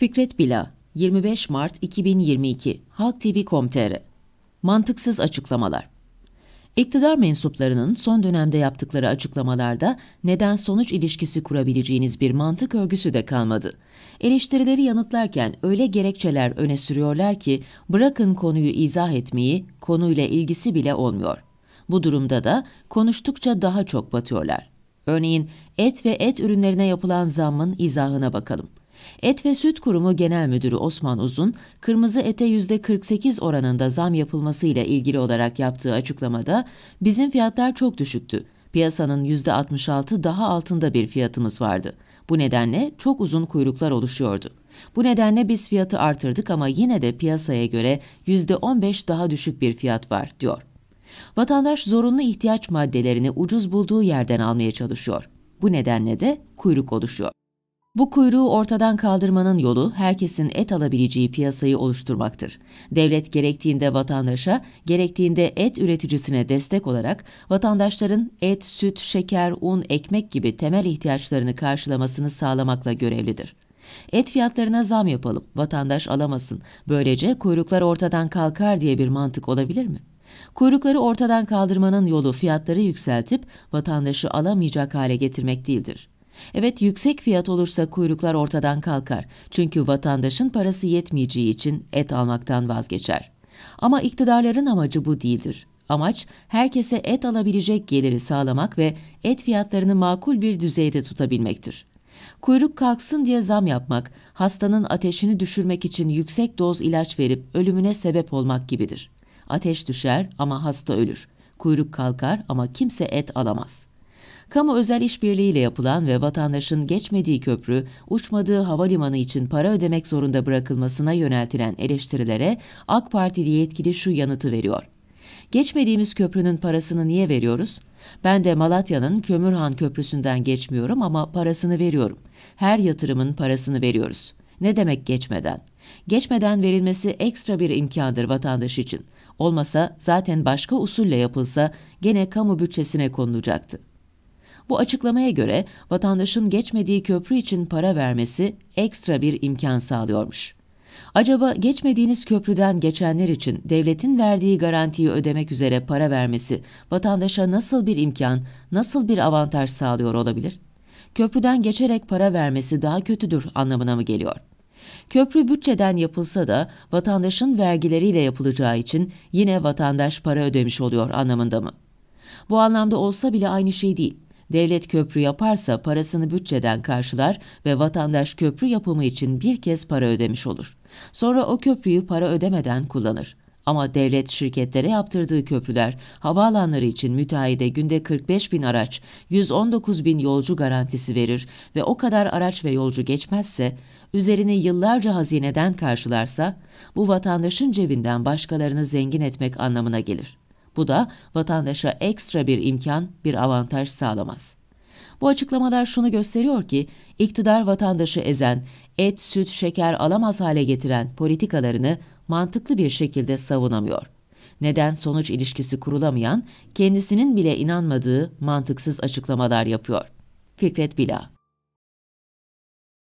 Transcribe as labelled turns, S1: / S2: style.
S1: Fikret Bila, 25 Mart 2022, Halk TV.com.tr Mantıksız Açıklamalar İktidar mensuplarının son dönemde yaptıkları açıklamalarda neden-sonuç ilişkisi kurabileceğiniz bir mantık örgüsü de kalmadı. Eleştirileri yanıtlarken öyle gerekçeler öne sürüyorlar ki bırakın konuyu izah etmeyi, konuyla ilgisi bile olmuyor. Bu durumda da konuştukça daha çok batıyorlar. Örneğin et ve et ürünlerine yapılan zammın izahına bakalım. Et ve Süt Kurumu Genel Müdürü Osman Uzun, kırmızı ete %48 oranında zam yapılmasıyla ilgili olarak yaptığı açıklamada bizim fiyatlar çok düşüktü. Piyasanın %66 daha altında bir fiyatımız vardı. Bu nedenle çok uzun kuyruklar oluşuyordu. Bu nedenle biz fiyatı artırdık ama yine de piyasaya göre %15 daha düşük bir fiyat var, diyor. Vatandaş zorunlu ihtiyaç maddelerini ucuz bulduğu yerden almaya çalışıyor. Bu nedenle de kuyruk oluşuyor. Bu kuyruğu ortadan kaldırmanın yolu herkesin et alabileceği piyasayı oluşturmaktır. Devlet gerektiğinde vatandaşa, gerektiğinde et üreticisine destek olarak vatandaşların et, süt, şeker, un, ekmek gibi temel ihtiyaçlarını karşılamasını sağlamakla görevlidir. Et fiyatlarına zam yapalım, vatandaş alamasın, böylece kuyruklar ortadan kalkar diye bir mantık olabilir mi? Kuyrukları ortadan kaldırmanın yolu fiyatları yükseltip vatandaşı alamayacak hale getirmek değildir. Evet yüksek fiyat olursa kuyruklar ortadan kalkar. Çünkü vatandaşın parası yetmeyeceği için et almaktan vazgeçer. Ama iktidarların amacı bu değildir. Amaç herkese et alabilecek geliri sağlamak ve et fiyatlarını makul bir düzeyde tutabilmektir. Kuyruk kalksın diye zam yapmak, hastanın ateşini düşürmek için yüksek doz ilaç verip ölümüne sebep olmak gibidir. Ateş düşer ama hasta ölür. Kuyruk kalkar ama kimse et alamaz.'' kamu özel işbirliğiyle yapılan ve vatandaşın geçmediği köprü, uçmadığı havalimanı için para ödemek zorunda bırakılmasına yöneltilen eleştirilere AK Partili yetkili şu yanıtı veriyor. Geçmediğimiz köprünün parasını niye veriyoruz? Ben de Malatya'nın Kömürhan Köprüsü'nden geçmiyorum ama parasını veriyorum. Her yatırımın parasını veriyoruz. Ne demek geçmeden? Geçmeden verilmesi ekstra bir imkandır vatandaş için. Olmasa zaten başka usulle yapılsa gene kamu bütçesine konulacaktı. Bu açıklamaya göre vatandaşın geçmediği köprü için para vermesi ekstra bir imkan sağlıyormuş. Acaba geçmediğiniz köprüden geçenler için devletin verdiği garantiyi ödemek üzere para vermesi vatandaşa nasıl bir imkan, nasıl bir avantaj sağlıyor olabilir? Köprüden geçerek para vermesi daha kötüdür anlamına mı geliyor? Köprü bütçeden yapılsa da vatandaşın vergileriyle yapılacağı için yine vatandaş para ödemiş oluyor anlamında mı? Bu anlamda olsa bile aynı şey değil. Devlet köprü yaparsa parasını bütçeden karşılar ve vatandaş köprü yapımı için bir kez para ödemiş olur. Sonra o köprüyü para ödemeden kullanır. Ama devlet şirketlere yaptırdığı köprüler, havaalanları için müteahhide günde 45 bin araç, 119 bin yolcu garantisi verir ve o kadar araç ve yolcu geçmezse, üzerini yıllarca hazineden karşılarsa, bu vatandaşın cebinden başkalarını zengin etmek anlamına gelir. Bu da vatandaşa ekstra bir imkan, bir avantaj sağlamaz. Bu açıklamalar şunu gösteriyor ki iktidar vatandaşı ezen, et, süt, şeker alamaz hale getiren politikalarını mantıklı bir şekilde savunamıyor. Neden sonuç ilişkisi kurulamayan, kendisinin bile inanmadığı mantıksız açıklamalar yapıyor. Fikret Bila